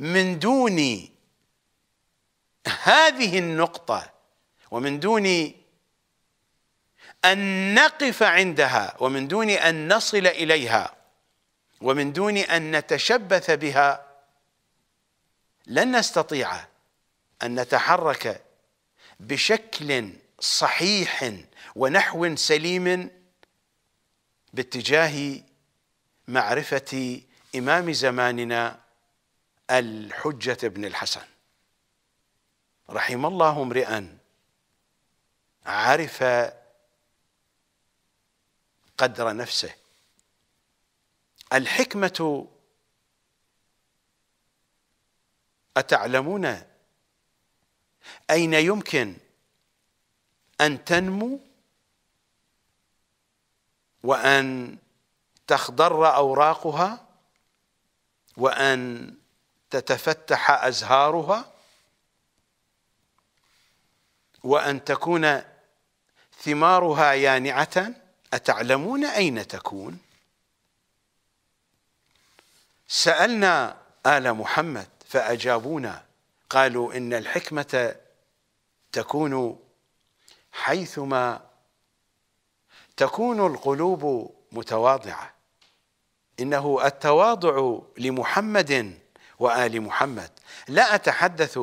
من دون هذه النقطة ومن دون أن نقف عندها ومن دون أن نصل إليها ومن دون أن نتشبث بها لن نستطيع أن نتحرك بشكل صحيح ونحو سليم باتجاه معرفة إمام زماننا الحجة بن الحسن رحم الله امرئا عرف قدر نفسه الحكمة أتعلمون أين يمكن أن تنمو وأن تخضر أوراقها وأن تتفتح أزهارها وأن تكون ثمارها يانعة أتعلمون أين تكون سألنا آل محمد فأجابونا قالوا إن الحكمة تكون حيثما تكون القلوب متواضعة إنه التواضع لمحمد وال محمد لا اتحدث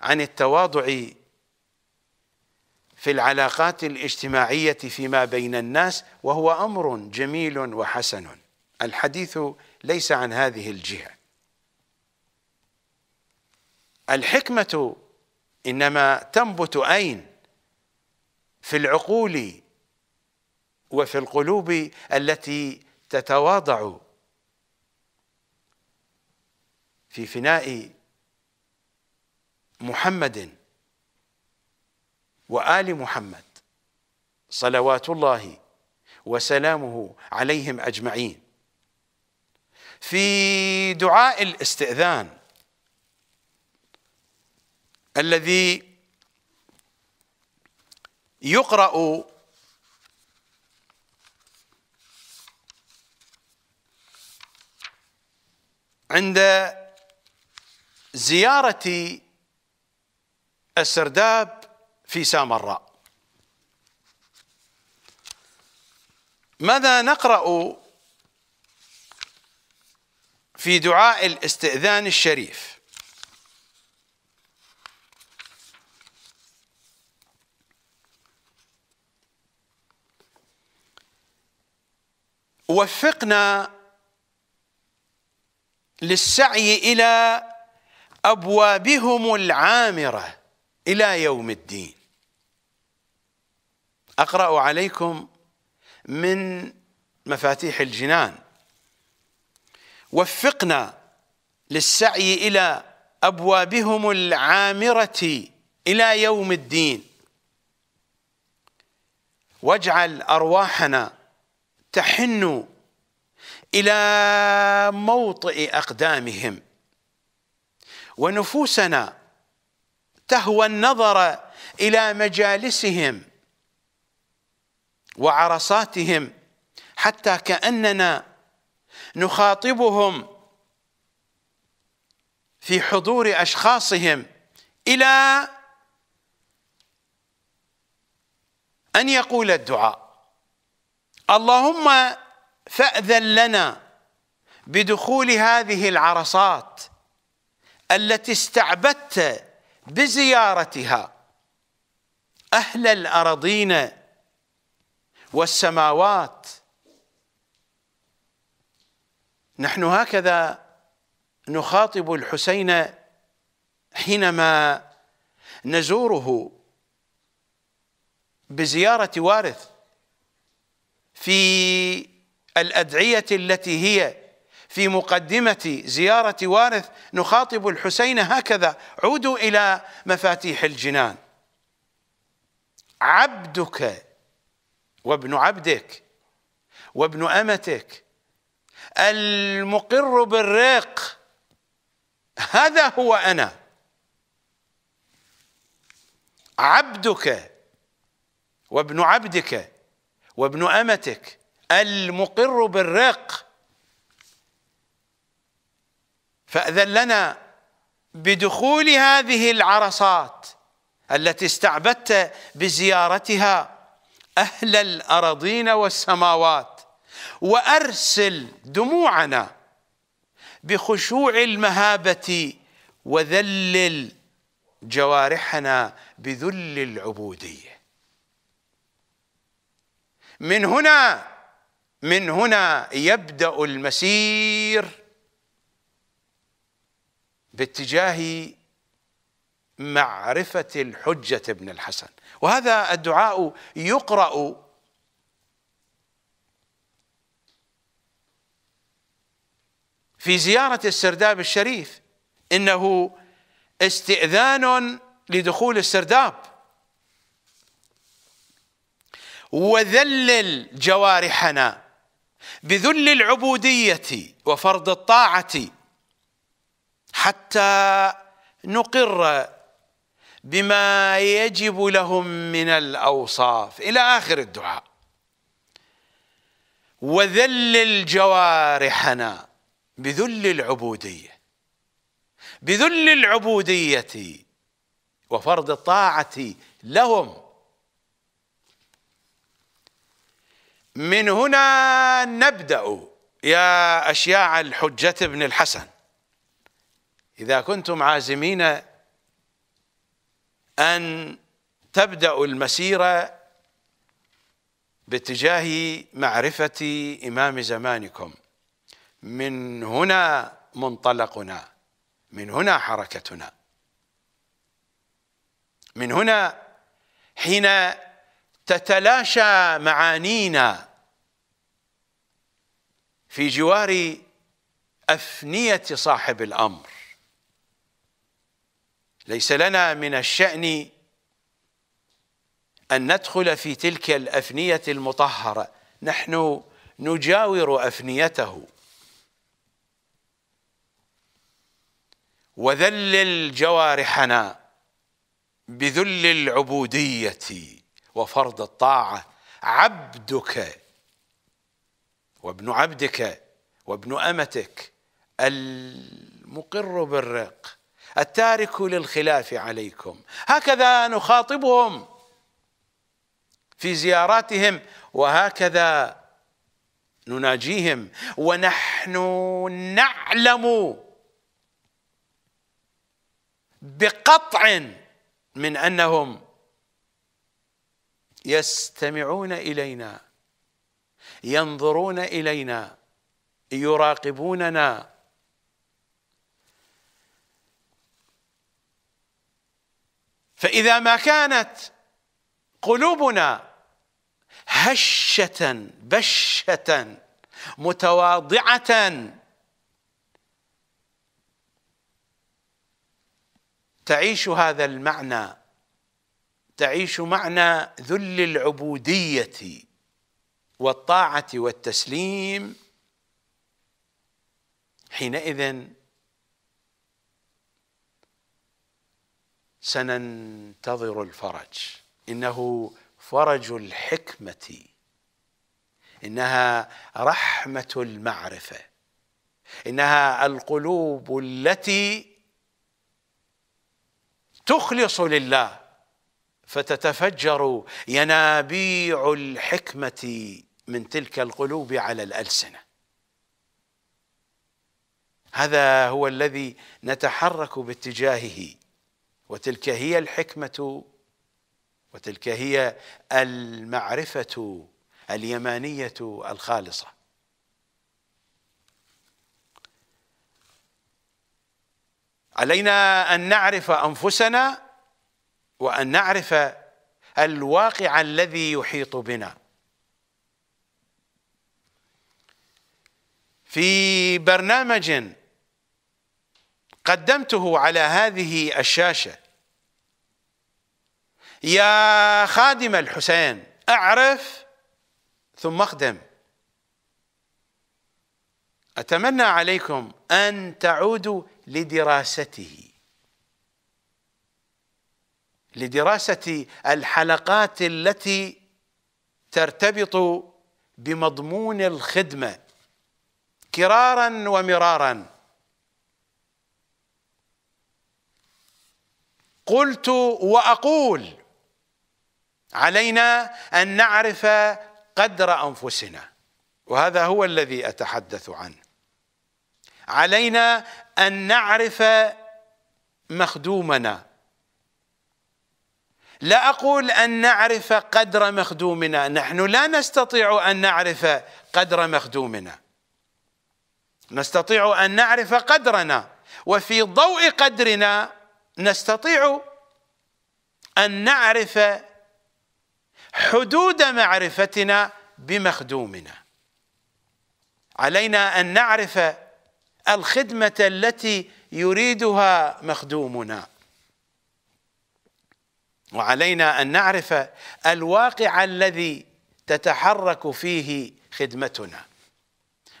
عن التواضع في العلاقات الاجتماعيه فيما بين الناس وهو امر جميل وحسن الحديث ليس عن هذه الجهه الحكمه انما تنبت اين في العقول وفي القلوب التي تتواضع في فناء محمد وآل محمد صلوات الله وسلامه عليهم أجمعين في دعاء الاستئذان الذي يقرأ عند زيارة السرداب في سامراء ماذا نقرأ في دعاء الاستئذان الشريف وفقنا للسعي إلى أبوابهم العامرة إلى يوم الدين أقرأ عليكم من مفاتيح الجنان وفقنا للسعي إلى أبوابهم العامرة إلى يوم الدين واجعل أرواحنا تحن إلى موطئ أقدامهم ونفوسنا تهوى النظر الى مجالسهم وعرصاتهم حتى كاننا نخاطبهم في حضور اشخاصهم الى ان يقول الدعاء اللهم فاذن لنا بدخول هذه العرصات التي استعبدت بزيارتها أهل الأراضين والسماوات نحن هكذا نخاطب الحسين حينما نزوره بزيارة وارث في الأدعية التي هي في مقدمة زيارة وارث نخاطب الحسين هكذا عودوا إلى مفاتيح الجنان عبدك وابن عبدك وابن أمتك المقر بالرق هذا هو أنا عبدك وابن عبدك وابن أمتك المقر بالرق فأذن لنا بدخول هذه العرصات التي استعبدت بزيارتها أهل الأراضين والسماوات وأرسل دموعنا بخشوع المهابة وذلل جوارحنا بذل العبودية من هنا من هنا يبدأ المسير باتجاه معرفة الحجة ابن الحسن وهذا الدعاء يقرأ في زيارة السرداب الشريف إنه استئذان لدخول السرداب وذلل جوارحنا بذل العبودية وفرض الطاعة حتى نقر بما يجب لهم من الأوصاف إلى آخر الدعاء وذلل جوارحنا بذل العبودية بذل العبودية وفرض الطاعة لهم من هنا نبدأ يا أشياع الحجة بن الحسن إذا كنتم عازمين أن تبدأوا المسيرة باتجاه معرفة إمام زمانكم من هنا منطلقنا من هنا حركتنا من هنا حين تتلاشى معانينا في جوار أفنية صاحب الأمر ليس لنا من الشأن أن ندخل في تلك الأفنية المطهرة نحن نجاور أفنيته وذلل جوارحنا بذل العبودية وفرض الطاعة عبدك وابن عبدك وابن أمتك المقر بالرق التارك للخلاف عليكم هكذا نخاطبهم في زياراتهم وهكذا نناجيهم ونحن نعلم بقطع من انهم يستمعون الينا ينظرون الينا يراقبوننا فإذا ما كانت قلوبنا هشة بشة متواضعة تعيش هذا المعنى تعيش معنى ذل العبودية والطاعة والتسليم حينئذ سننتظر الفرج انه فرج الحكمه انها رحمه المعرفه انها القلوب التي تخلص لله فتتفجر ينابيع الحكمه من تلك القلوب على الالسنه هذا هو الذي نتحرك باتجاهه وتلك هي الحكمه وتلك هي المعرفه اليمانيه الخالصه علينا ان نعرف انفسنا وان نعرف الواقع الذي يحيط بنا في برنامج قدمته على هذه الشاشه يا خادم الحسين اعرف ثم اخدم اتمنى عليكم ان تعودوا لدراسته لدراسه الحلقات التي ترتبط بمضمون الخدمه كرارا ومرارا قلت واقول علينا أن نعرف قدر أنفسنا وهذا هو الذي أتحدث عنه علينا أن نعرف مخدومنا لا أقول أن نعرف قدر مخدومنا نحن لا نستطيع أن نعرف قدر مخدومنا نستطيع أن نعرف قدرنا وفي ضوء قدرنا نستطيع أن نعرف حدود معرفتنا بمخدومنا علينا ان نعرف الخدمه التي يريدها مخدومنا وعلينا ان نعرف الواقع الذي تتحرك فيه خدمتنا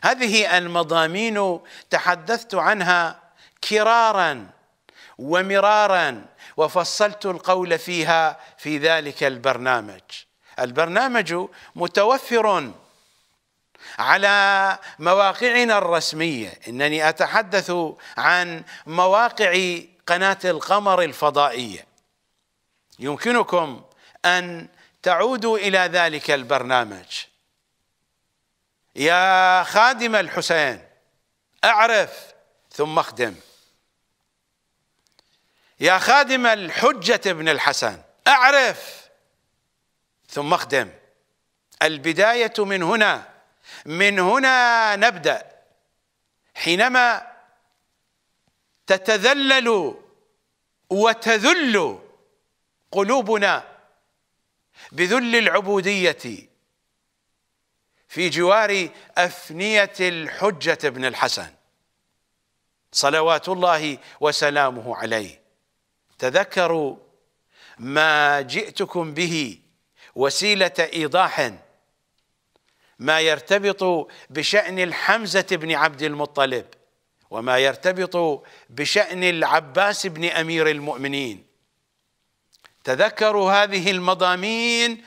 هذه المضامين تحدثت عنها كرارا ومرارا وفصلت القول فيها في ذلك البرنامج البرنامج متوفر على مواقعنا الرسميه انني اتحدث عن مواقع قناه القمر الفضائيه يمكنكم ان تعودوا الى ذلك البرنامج يا خادم الحسين اعرف ثم اخدم يا خادم الحجة ابن الحسن أعرف ثم اخدم البداية من هنا من هنا نبدأ حينما تتذلل وتذل قلوبنا بذل العبودية في جوار أفنية الحجة ابن الحسن صلوات الله وسلامه عليه تذكروا ما جئتكم به وسيلة إيضاح ما يرتبط بشأن الحمزة بن عبد المطلب وما يرتبط بشأن العباس بن أمير المؤمنين تذكروا هذه المضامين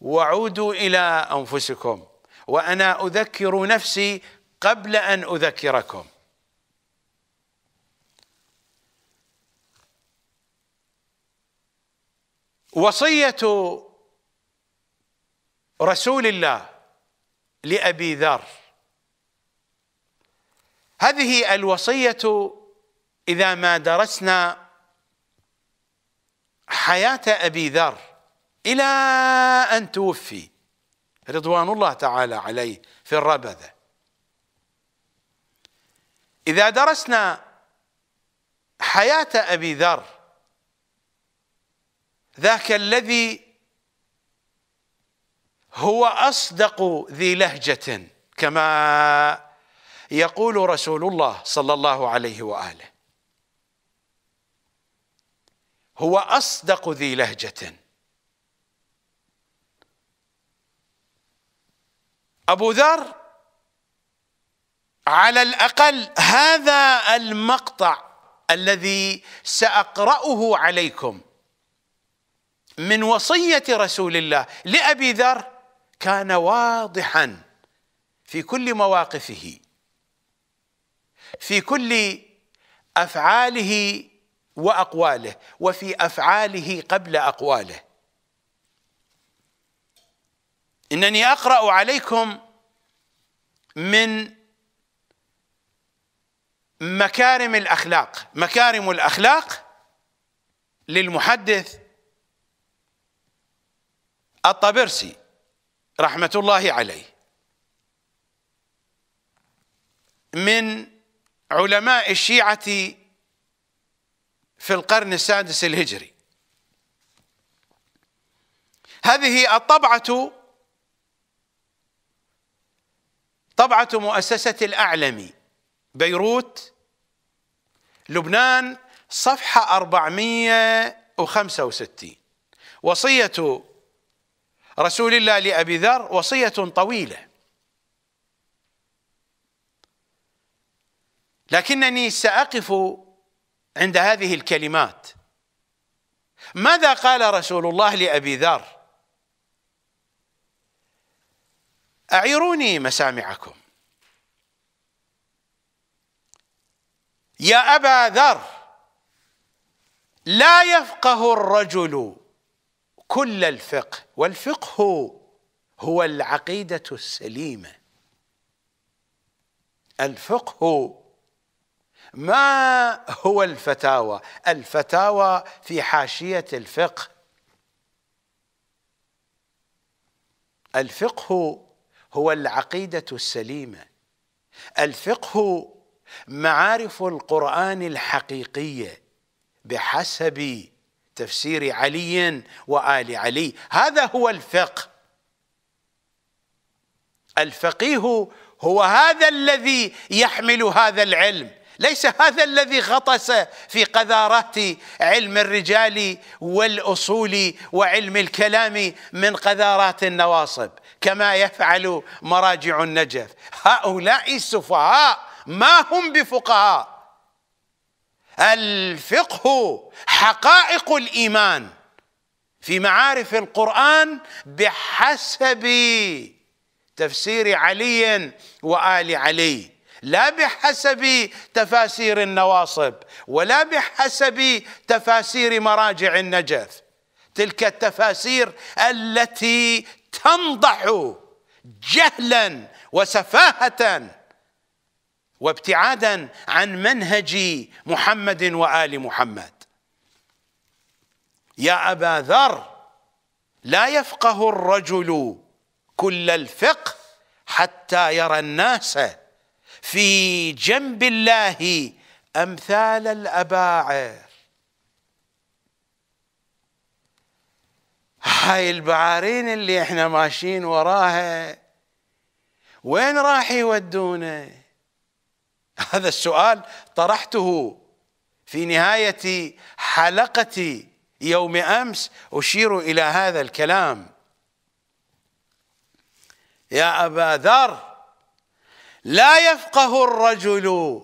وعودوا إلى أنفسكم وأنا أذكر نفسي قبل أن أذكركم وصيه رسول الله لابي ذر هذه الوصيه اذا ما درسنا حياه ابي ذر الى ان توفي رضوان الله تعالى عليه في الربذه اذا درسنا حياه ابي ذر ذاك الذي هو اصدق ذي لهجه كما يقول رسول الله صلى الله عليه واله هو اصدق ذي لهجه ابو ذر على الاقل هذا المقطع الذي ساقراه عليكم من وصيه رسول الله لابي ذر كان واضحا في كل مواقفه في كل افعاله واقواله وفي افعاله قبل اقواله انني اقرا عليكم من مكارم الاخلاق مكارم الاخلاق للمحدث الطبرسي رحمة الله عليه من علماء الشيعة في القرن السادس الهجري هذه الطبعة طبعة مؤسسة الأعلمي بيروت لبنان صفحة 465 وصية رسول الله لأبي ذر وصية طويلة لكنني سأقف عند هذه الكلمات ماذا قال رسول الله لأبي ذر أعيروني مسامعكم يا أبا ذر لا يفقه الرجل كل الفقه والفقه هو, العقيدة السليمة الفقه ما هو الفتاوى الفتاوى في حاشية الفقه الفقه هو العقيدة السليمة الفقه معارف القرآن الحقيقية بحسب تفسير علي وآل علي هذا هو الفقه الفقيه هو هذا الذي يحمل هذا العلم ليس هذا الذي غطس في قذارات علم الرجال والأصول وعلم الكلام من قذارات النواصب كما يفعل مراجع النجف هؤلاء السفهاء ما هم بفقهاء الفقه حقائق الايمان في معارف القران بحسب تفسير علي وال علي لا بحسب تفاسير النواصب ولا بحسب تفاسير مراجع النجف تلك التفاسير التي تنضح جهلا وسفاهه وابتعادا عن منهج محمد وال محمد يا ابا ذر لا يفقه الرجل كل الفقه حتى يرى الناس في جنب الله امثال الاباعر هاي البعارين اللي احنا ماشيين وراها وين راح يودونه هذا السؤال طرحته في نهاية حلقة يوم أمس أشير إلى هذا الكلام يا أبا ذر لا يفقه الرجل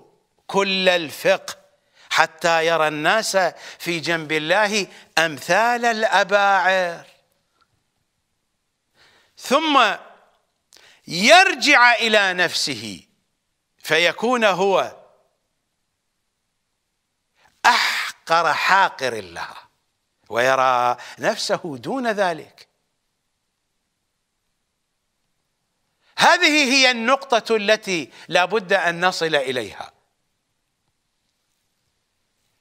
كل الفقه حتى يرى الناس في جنب الله أمثال الأباعر ثم يرجع إلى نفسه فيكون هو احقر حاقر الله ويرى نفسه دون ذلك هذه هي النقطة التي لا بد أن نصل إليها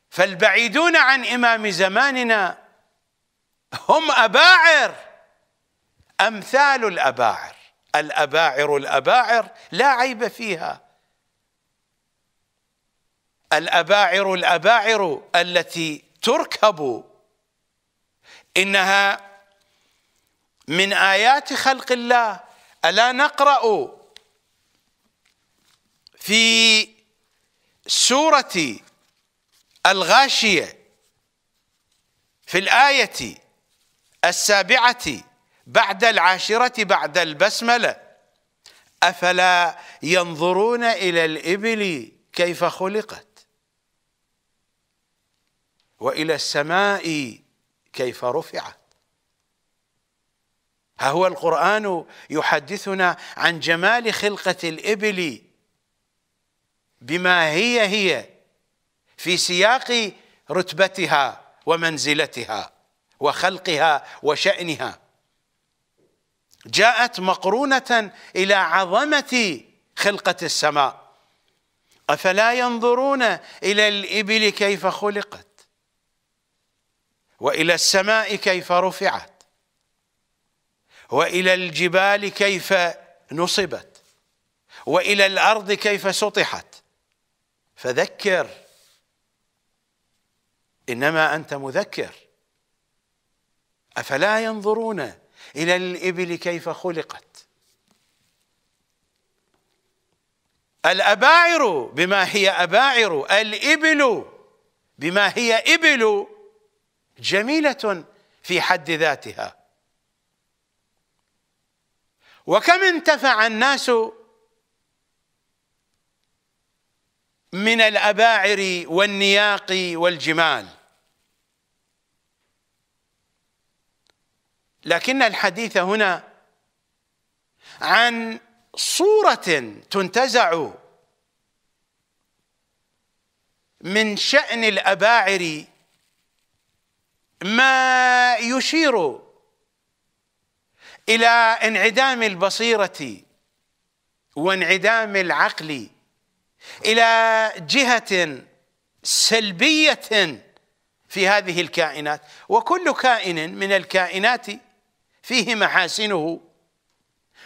فالبعيدون عن إمام زماننا هم أباعر أمثال الأباعر الأباعر الأباعر لا عيب فيها الأباعر الأباعر التي تركب إنها من آيات خلق الله ألا نقرأ في سورة الغاشية في الآية السابعة بعد العاشرة بعد البسملة أفلا ينظرون إلى الإبل كيف خلقت والى السماء كيف رفعت ها هو القران يحدثنا عن جمال خلقه الابل بما هي هي في سياق رتبتها ومنزلتها وخلقها وشأنها جاءت مقرونة إلى عظمة خلقة السماء أفلا ينظرون إلى الإبل كيف خلقت والى السماء كيف رفعت والى الجبال كيف نصبت والى الارض كيف سطحت فذكر انما انت مذكر افلا ينظرون الى الابل كيف خلقت الاباعر بما هي اباعر الابل بما هي ابل جميله في حد ذاتها وكم انتفع الناس من الاباعر والنياق والجمال لكن الحديث هنا عن صوره تنتزع من شان الاباعر ما يشير الى انعدام البصيره وانعدام العقل الى جهه سلبيه في هذه الكائنات وكل كائن من الكائنات فيه محاسنه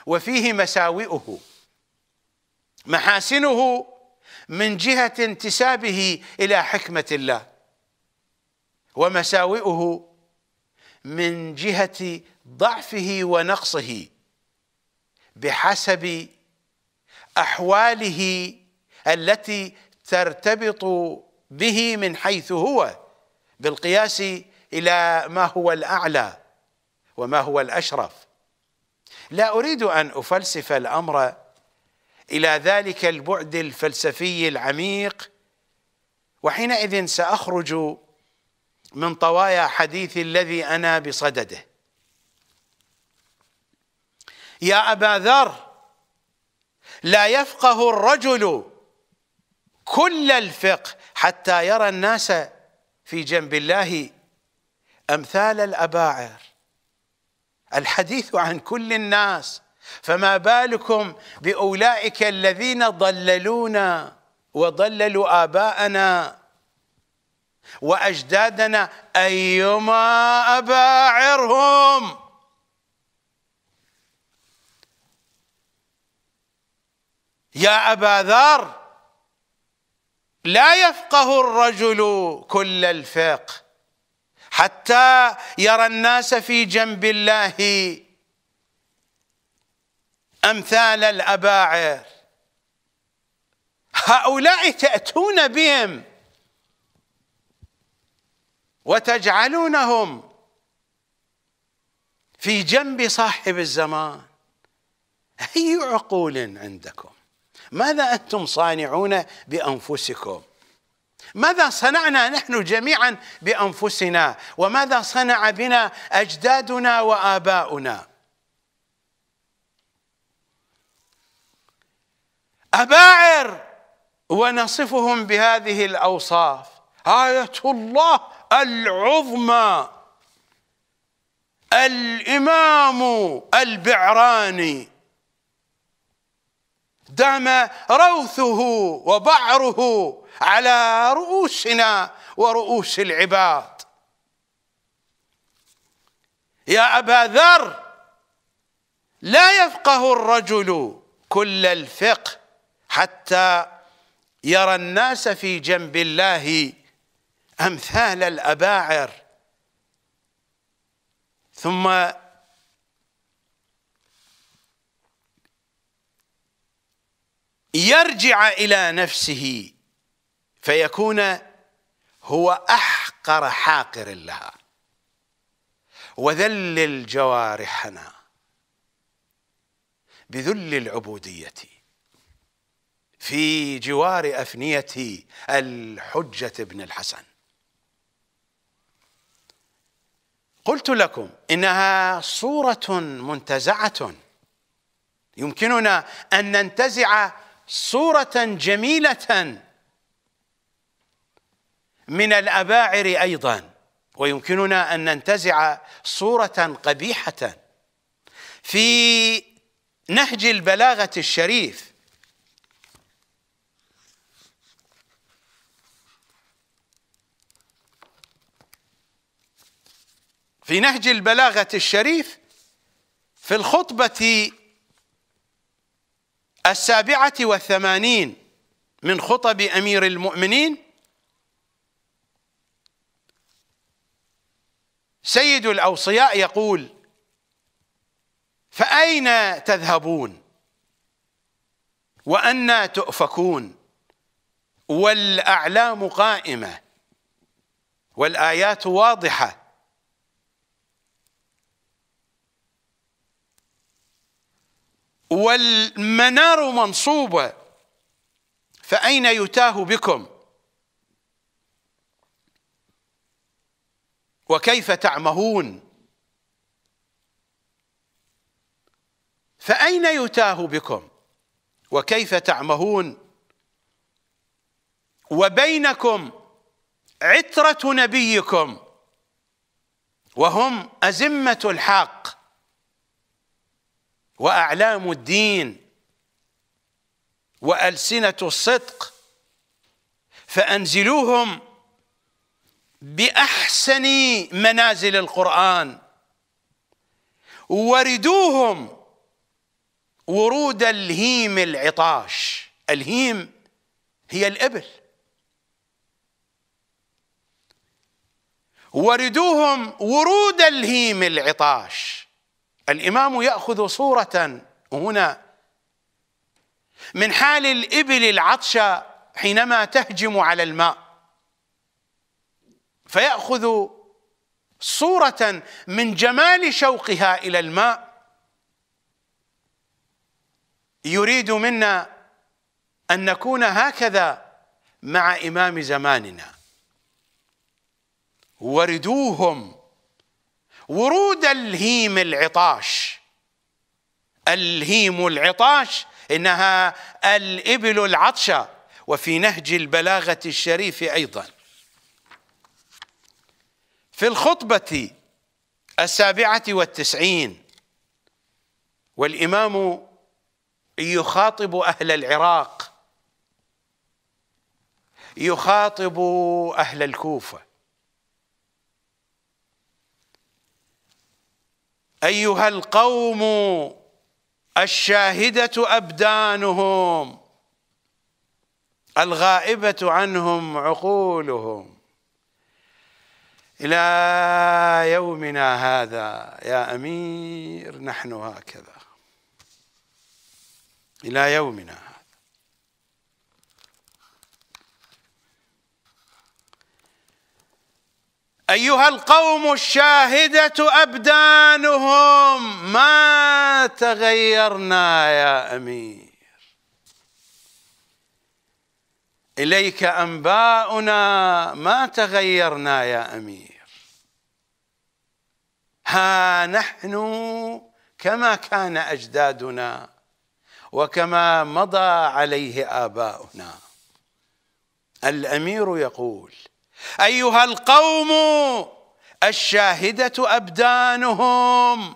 وفيه مساوئه محاسنه من جهه انتسابه الى حكمه الله ومساوئه من جهة ضعفه ونقصه بحسب أحواله التي ترتبط به من حيث هو بالقياس إلى ما هو الأعلى وما هو الأشرف لا أريد أن أفلسف الأمر إلى ذلك البعد الفلسفي العميق وحينئذ سأخرج من طوايا حديثي الذي أنا بصدده يا أبا ذر لا يفقه الرجل كل الفقه حتى يرى الناس في جنب الله أمثال الأباعر الحديث عن كل الناس فما بالكم بأولئك الذين ضللونا وضللوا آباءنا وأجدادنا أيما أباعرهم يا أبا ذر لا يفقه الرجل كل الفقه حتى يرى الناس في جنب الله امثال الاباعر هؤلاء تاتون بهم وتجعلونهم في جنب صاحب الزمان أي عقول عندكم ماذا أنتم صانعون بأنفسكم ماذا صنعنا نحن جميعا بأنفسنا وماذا صنع بنا أجدادنا وآباؤنا أباعر ونصفهم بهذه الأوصاف آية الله العظمى الإمام البعراني دام روثه وبعره على رؤوسنا ورؤوس العباد يا أبا ذر لا يفقه الرجل كل الفقه حتى يرى الناس في جنب الله امثال الاباعر ثم يرجع الى نفسه فيكون هو احقر حاقر لها وذلل جوارحنا بذل العبوديه في جوار افنيه الحجه ابن الحسن قلت لكم انها صوره منتزعه يمكننا ان ننتزع صوره جميله من الاباعر ايضا ويمكننا ان ننتزع صوره قبيحه في نهج البلاغه الشريف في نهج البلاغه الشريف في الخطبه السابعه والثمانين من خطب امير المؤمنين سيد الاوصياء يقول فاين تذهبون وانى تؤفكون والاعلام قائمه والايات واضحه والمنار منصوبة فأين يتاه بكم وكيف تعمهون فأين يتاه بكم وكيف تعمهون وبينكم عترة نبيكم وهم أزمة الحق وأعلام الدين وألسنة الصدق فأنزلوهم بأحسن منازل القرآن وردوهم ورود الهيم العطاش الهيم هي الإبل وردوهم ورود الهيم العطاش الامام ياخذ صوره هنا من حال الابل العطشة حينما تهجم على الماء فياخذ صوره من جمال شوقها الى الماء يريد منا ان نكون هكذا مع امام زماننا وردوهم ورود الهيم العطاش الهيم العطاش انها الابل العطشه وفي نهج البلاغه الشريف ايضا في الخطبه السابعه والتسعين والامام يخاطب اهل العراق يخاطب اهل الكوفه أيها القوم الشاهدة أبدانهم الغائبة عنهم عقولهم إلى يومنا هذا يا أمير نحن هكذا إلى يومنا ايها القوم الشاهده ابدانهم ما تغيرنا يا امير اليك انباؤنا ما تغيرنا يا امير ها نحن كما كان اجدادنا وكما مضى عليه اباؤنا الامير يقول أيها القوم الشاهدة أبدانهم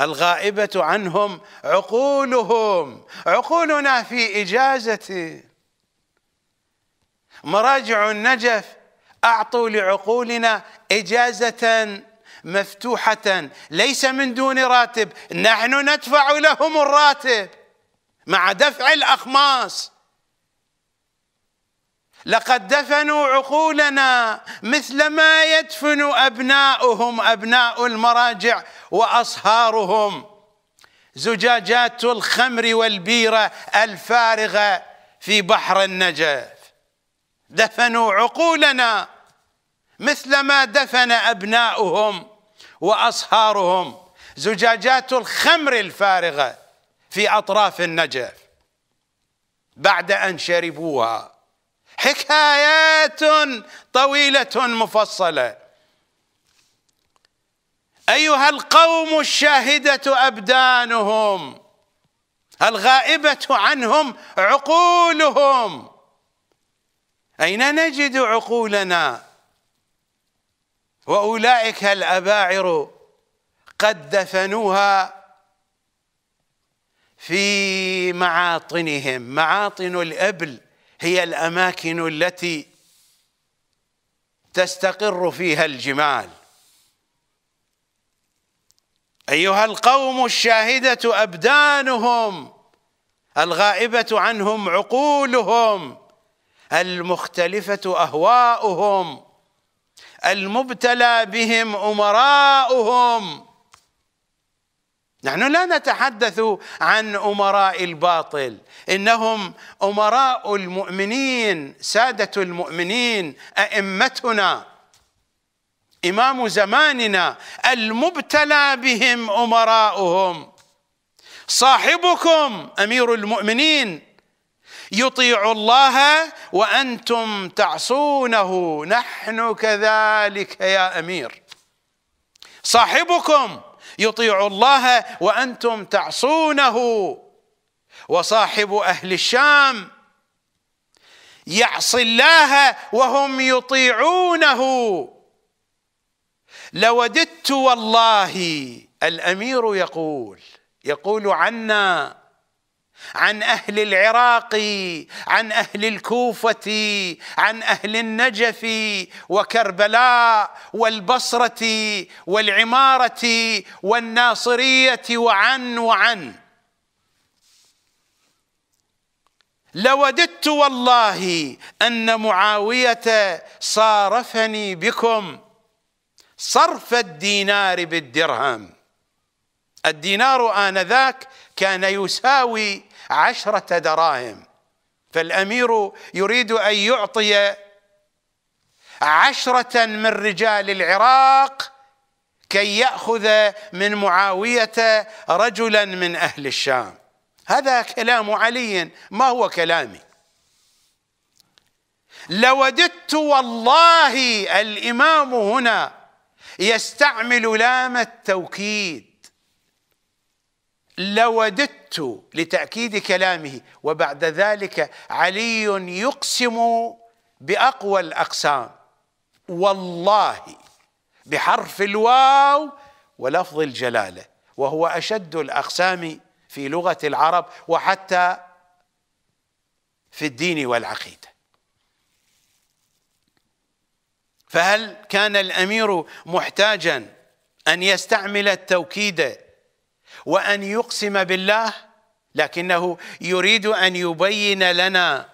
الغائبة عنهم عقولهم عقولنا في إجازة مراجع النجف أعطوا لعقولنا إجازة مفتوحة ليس من دون راتب نحن ندفع لهم الراتب مع دفع الأخماس لقد دفنوا عقولنا مثلما يدفن أبناؤهم أبناء المراجع وأصهارهم زجاجات الخمر والبيرة الفارغة في بحر النجف دفنوا عقولنا مثلما دفن أبناؤهم وأصهارهم زجاجات الخمر الفارغة في أطراف النجف بعد أن شربوها حكايات طويله مفصله ايها القوم الشاهده ابدانهم الغائبه عنهم عقولهم اين نجد عقولنا واولئك الاباعر قد دفنوها في معاطنهم معاطن الابل هي الأماكن التي تستقر فيها الجمال أيها القوم الشاهدة أبدانهم الغائبة عنهم عقولهم المختلفة أهواؤهم المبتلى بهم أمراؤهم نحن لا نتحدث عن امراء الباطل انهم امراء المؤمنين ساده المؤمنين ائمتنا امام زماننا المبتلى بهم امراؤهم صاحبكم امير المؤمنين يطيع الله وانتم تعصونه نحن كذلك يا امير صاحبكم يطيع الله وانتم تعصونه وصاحب اهل الشام يعصي الله وهم يطيعونه لوددت والله الامير يقول يقول عنا عن اهل العراق عن اهل الكوفه عن اهل النجف وكربلاء والبصره والعماره والناصريه وعن وعن لوددت والله ان معاويه صارفني بكم صرف الدينار بالدرهم الدينار آنذاك كان يساوي عشرة دراهم فالأمير يريد أن يعطي عشرة من رجال العراق كي يأخذ من معاوية رجلا من أهل الشام هذا كلام علي ما هو كلامي لوددت والله الإمام هنا يستعمل لام التوكيد لوددت لتأكيد كلامه وبعد ذلك علي يقسم بأقوى الأقسام والله بحرف الواو ولفظ الجلالة وهو أشد الأقسام في لغة العرب وحتى في الدين والعقيدة فهل كان الأمير محتاجا أن يستعمل التوكيد وأن يقسم بالله لكنه يريد أن يبين لنا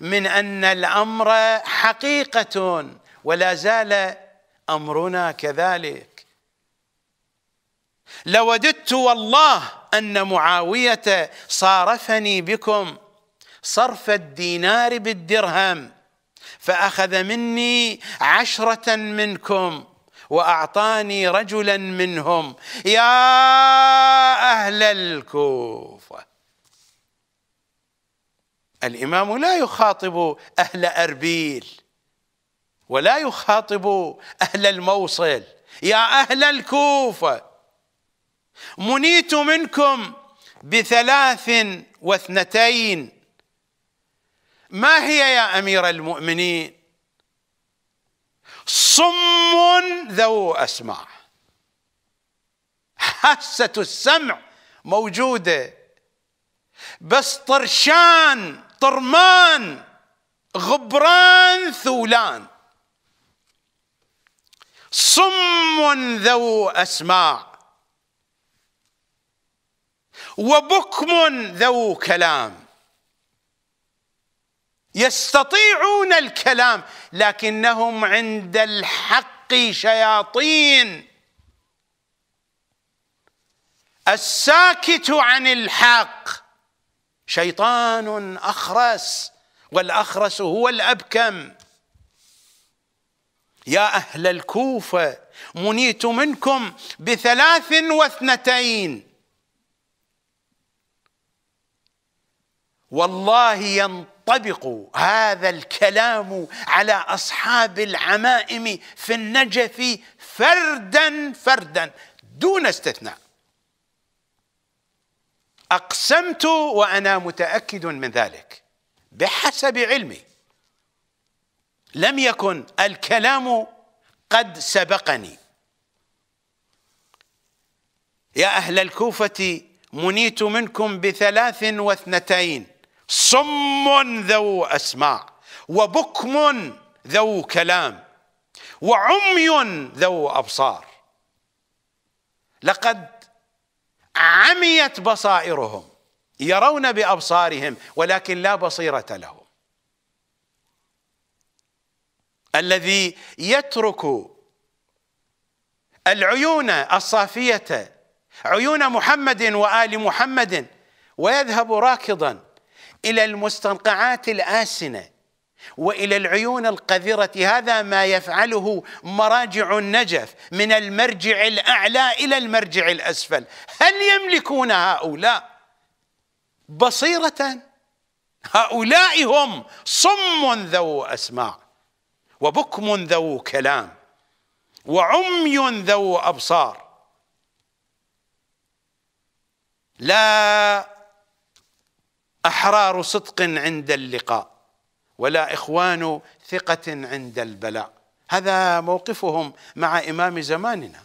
من أن الأمر حقيقة ولا زال أمرنا كذلك لوددت والله أن معاوية صارفني بكم صرف الدينار بالدرهم فأخذ مني عشرة منكم واعطاني رجلا منهم يا اهل الكوفه الامام لا يخاطب اهل اربيل ولا يخاطب اهل الموصل يا اهل الكوفه منيت منكم بثلاث واثنتين ما هي يا امير المؤمنين صم ذو أسماع حاسة السمع موجودة بس طرشان طرمان غبران ثولان صم ذو أسماع وبكم ذو كلام يستطيعون الكلام لكنهم عند الحق شياطين الساكت عن الحق شيطان اخرس والاخرس هو الابكم يا اهل الكوفه منيت منكم بثلاث واثنتين والله ينطق ينطبق هذا الكلام على أصحاب العمائم في النجف فردا فردا دون استثناء أقسمت وأنا متأكد من ذلك بحسب علمي لم يكن الكلام قد سبقني يا أهل الكوفة منيت منكم بثلاث واثنتين صم ذو أسماع وبكم ذو كلام وعمي ذو أبصار لقد عميت بصائرهم يرون بأبصارهم ولكن لا بصيرة لهم الذي يترك العيون الصافية عيون محمد وآل محمد ويذهب راكضا إلى المستنقعات الآسنة والى العيون القذره هذا ما يفعله مراجع النجف من المرجع الاعلى الى المرجع الاسفل هل يملكون هؤلاء بصيره هؤلاء هم صم ذو اسماع وبكم ذو كلام وعمي ذو ابصار لا احرار صدق عند اللقاء ولا اخوان ثقه عند البلاء هذا موقفهم مع امام زماننا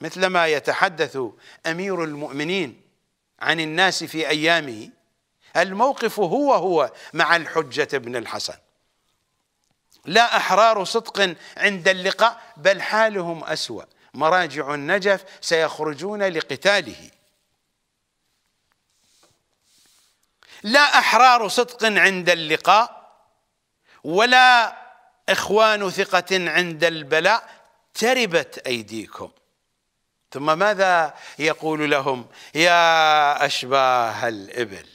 مثلما يتحدث امير المؤمنين عن الناس في ايامه الموقف هو هو مع الحجه بن الحسن لا احرار صدق عند اللقاء بل حالهم اسوا مراجع النجف سيخرجون لقتاله لا احرار صدق عند اللقاء ولا اخوان ثقه عند البلاء تربت ايديكم ثم ماذا يقول لهم يا اشباه الابل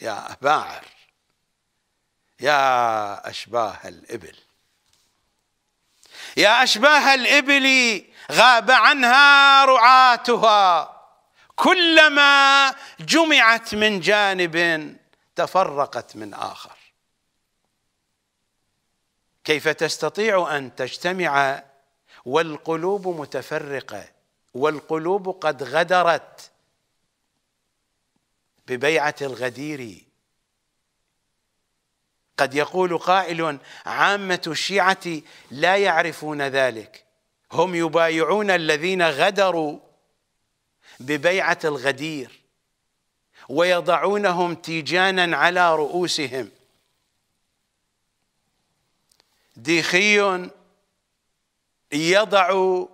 يا باعر يا اشباه الابل يا اشباه الابل غاب عنها رعاتها كلما جمعت من جانب تفرقت من آخر كيف تستطيع أن تجتمع والقلوب متفرقة والقلوب قد غدرت ببيعة الغدير قد يقول قائل عامة الشيعة لا يعرفون ذلك هم يبايعون الذين غدروا ببيعة الغدير ويضعونهم تيجانا على رؤوسهم ديخي يضع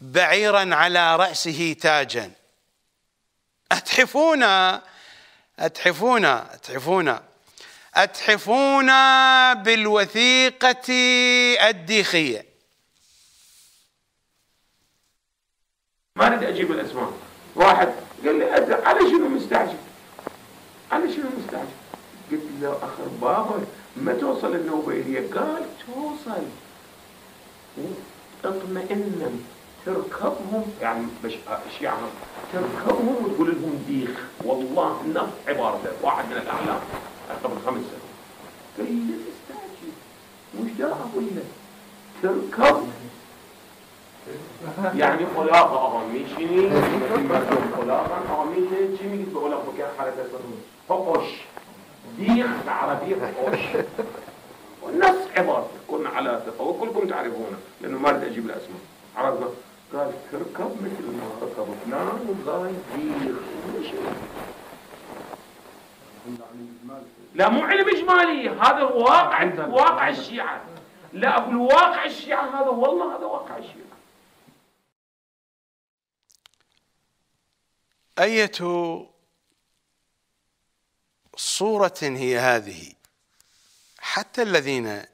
بعيرا على رأسه تاجا أتحفونا أتحفونا أتحفونا أتحفونا بالوثيقة الديخية ما اريد اجيب الاسماء واحد قال لي أدري على شنو مستعجل على شنو مستعجل قلت له اخر بابا ما توصل النوبة إلي قال توصل اطمئنا تركبهم يعني بش... يعني تركبهم وتقول لهم ديخ والله نف عبارته واحد من الاعلام قبل خمس سنوات قال لي مستعجل مش وش اقول لك تركب یعنی خلاق آقا میشینی خلاقا آقا میشینی چی میگید به خلاق بکن حرکتتون فقش ديخ عربية فقش والنص عبارة كنا على ثقة وكلكم تعرفونه لأنه ما رد أجيب الأسماء عرفنا قال تركب مثل ما ركب فلان والله ديخ لا مو علم إجمالي هذا واقع واقع الشيعة لا أقول واقع الشيعة هذا والله هذا واقع الشيعة أية صورة هي هذه حتى الذين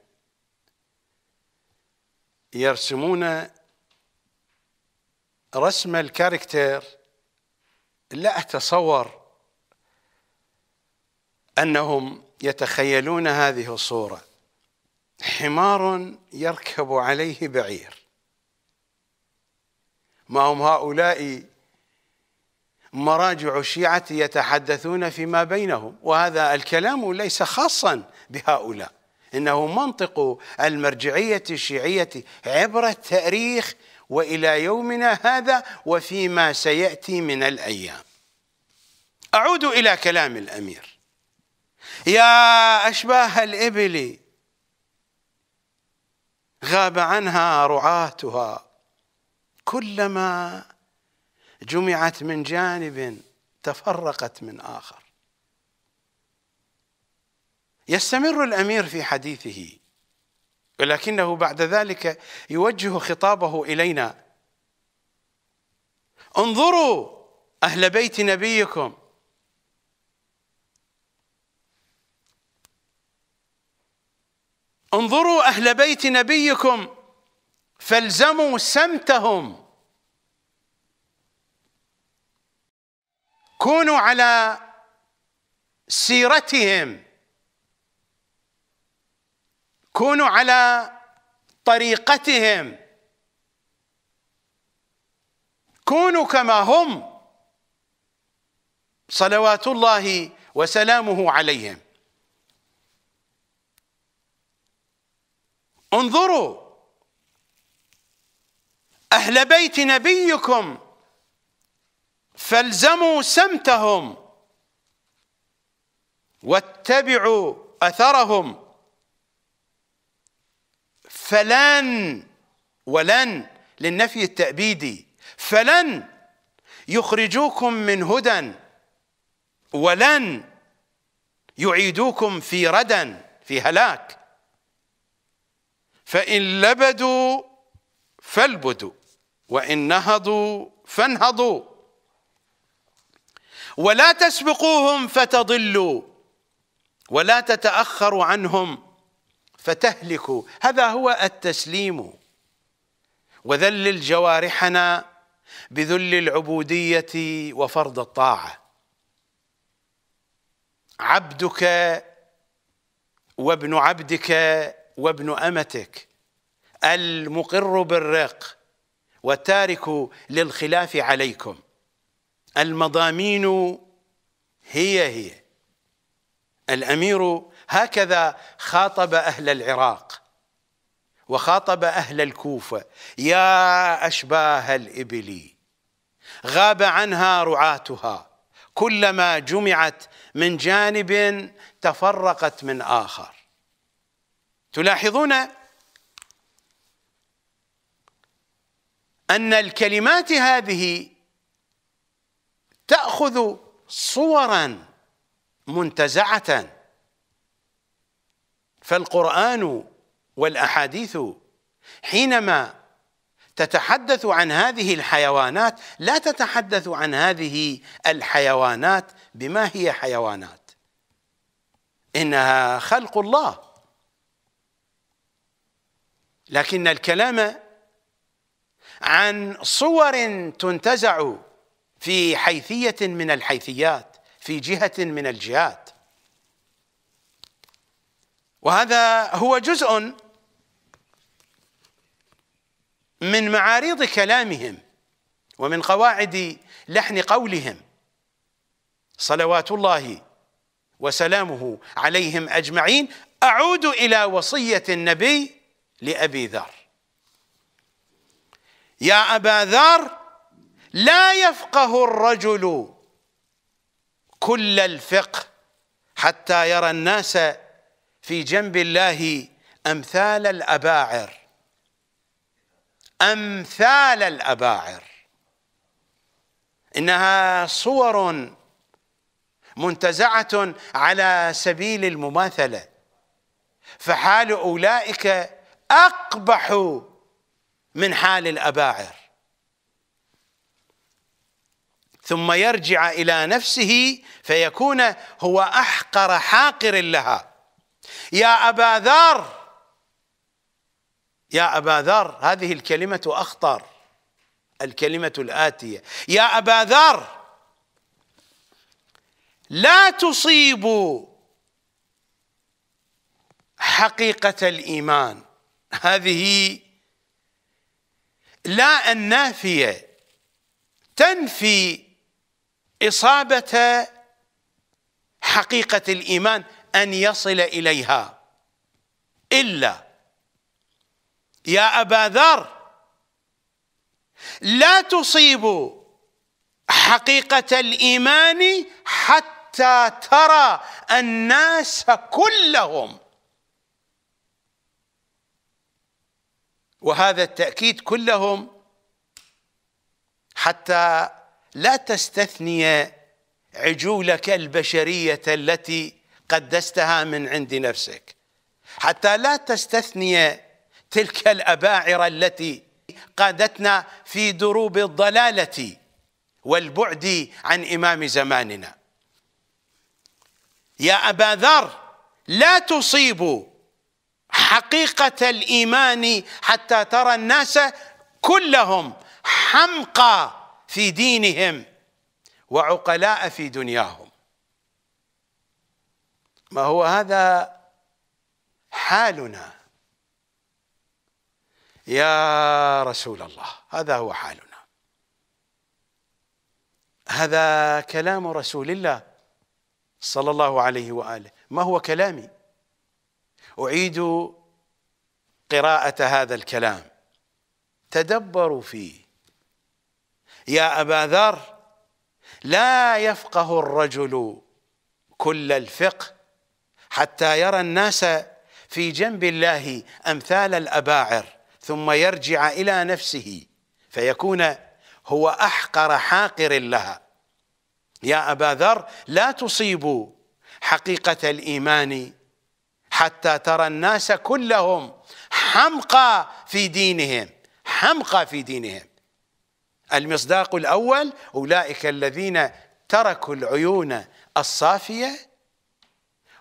يرسمون رسم الكاركتير لا أتصور أنهم يتخيلون هذه الصورة حمار يركب عليه بعير ما هم هؤلاء مراجع الشيعة يتحدثون فيما بينهم وهذا الكلام ليس خاصا بهؤلاء إنه منطق المرجعية الشيعية عبر التاريخ وإلى يومنا هذا وفيما سيأتي من الأيام أعود إلى كلام الأمير يا أشباه الإبل غاب عنها رعاتها كلما جمعت من جانب تفرقت من آخر يستمر الأمير في حديثه ولكنه بعد ذلك يوجه خطابه إلينا انظروا أهل بيت نبيكم انظروا أهل بيت نبيكم فالزموا سمتهم كونوا على سيرتهم كونوا على طريقتهم كونوا كما هم صلوات الله وسلامه عليهم انظروا اهل بيت نبيكم فالزموا سمتهم واتبعوا اثرهم فلن ولن للنفي التأبيدي فلن يخرجوكم من هدى ولن يعيدوكم في ردى في هلاك فإن لبدوا فالبدوا وإن نهضوا فانهضوا ولا تسبقوهم فتضلوا ولا تتاخروا عنهم فتهلكوا هذا هو التسليم وذلل جوارحنا بذل العبوديه وفرض الطاعه عبدك وابن عبدك وابن امتك المقر بالرق والتارك للخلاف عليكم المضامين هي هي الامير هكذا خاطب اهل العراق وخاطب اهل الكوفه يا اشباه الابل غاب عنها رعاتها كلما جمعت من جانب تفرقت من اخر تلاحظون ان الكلمات هذه تأخذ صورا منتزعة فالقرآن والأحاديث حينما تتحدث عن هذه الحيوانات لا تتحدث عن هذه الحيوانات بما هي حيوانات إنها خلق الله لكن الكلام عن صور تنتزع في حيثية من الحيثيات في جهة من الجهات وهذا هو جزء من معاريض كلامهم ومن قواعد لحن قولهم صلوات الله وسلامه عليهم اجمعين اعود الى وصيه النبي لابي ذر يا ابا ذر لا يفقه الرجل كل الفقه حتى يرى الناس في جنب الله أمثال الأباعر أمثال الأباعر إنها صور منتزعة على سبيل المماثلة فحال أولئك أقبح من حال الأباعر ثم يرجع الى نفسه فيكون هو احقر حاقر لها يا ابا ذر يا ابا ذر هذه الكلمه اخطر الكلمه الاتيه يا ابا ذر لا تصيبوا حقيقه الايمان هذه لا النافيه تنفي اصابه حقيقه الايمان ان يصل اليها الا يا ابا ذر لا تصيب حقيقه الايمان حتى ترى الناس كلهم وهذا التاكيد كلهم حتى لا تستثني عجولك البشرية التي قدستها من عند نفسك حتى لا تستثني تلك الأباعر التي قادتنا في دروب الضلالة والبعد عن إمام زماننا يا أبا ذر لا تصيب حقيقة الإيمان حتى ترى الناس كلهم حمقى في دينهم وعقلاء في دنياهم ما هو هذا حالنا يا رسول الله هذا هو حالنا هذا كلام رسول الله صلى الله عليه واله ما هو كلامي اعيد قراءه هذا الكلام تدبروا فيه يا أبا ذر لا يفقه الرجل كل الفقه حتى يرى الناس في جنب الله أمثال الأباعر ثم يرجع إلى نفسه فيكون هو أحقر حاقر لها يا أبا ذر لا تصيبوا حقيقة الإيمان حتى ترى الناس كلهم حمقى في دينهم حمقى في دينهم المصداق الأول أولئك الذين تركوا العيون الصافية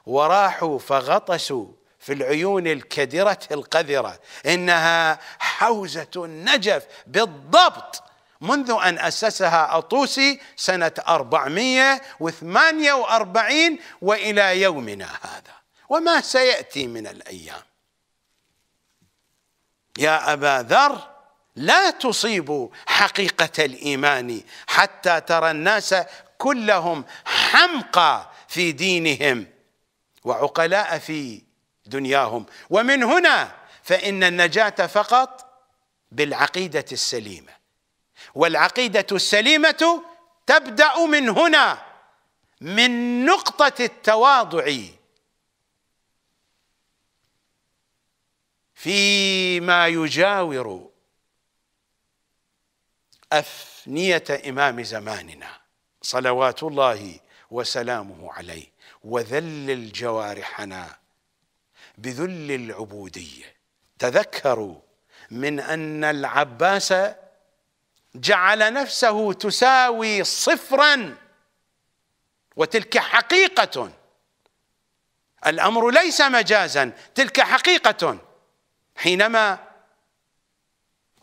وراحوا فغطسوا في العيون الكدرة القذرة إنها حوزة النجف بالضبط منذ أن أسسها أطوسي سنة 448 وإلى يومنا هذا وما سيأتي من الأيام يا أبا ذر لا تصيب حقيقة الإيمان حتى ترى الناس كلهم حمقى في دينهم وعقلاء في دنياهم ومن هنا فإن النجاة فقط بالعقيدة السليمة والعقيدة السليمة تبدأ من هنا من نقطة التواضع فيما يجاور أفنية إمام زماننا صلوات الله وسلامه عليه وذلل جوارحنا بذل العبودية تذكروا من أن العباس جعل نفسه تساوي صفرا وتلك حقيقة الأمر ليس مجازا تلك حقيقة حينما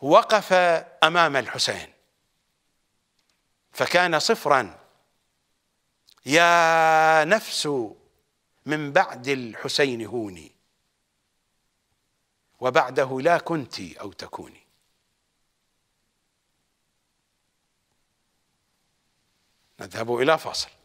وقف أمام الحسين فكان صفرا يا نفس من بعد الحسين هوني وبعده لا كنت أو تكوني نذهب إلى فاصل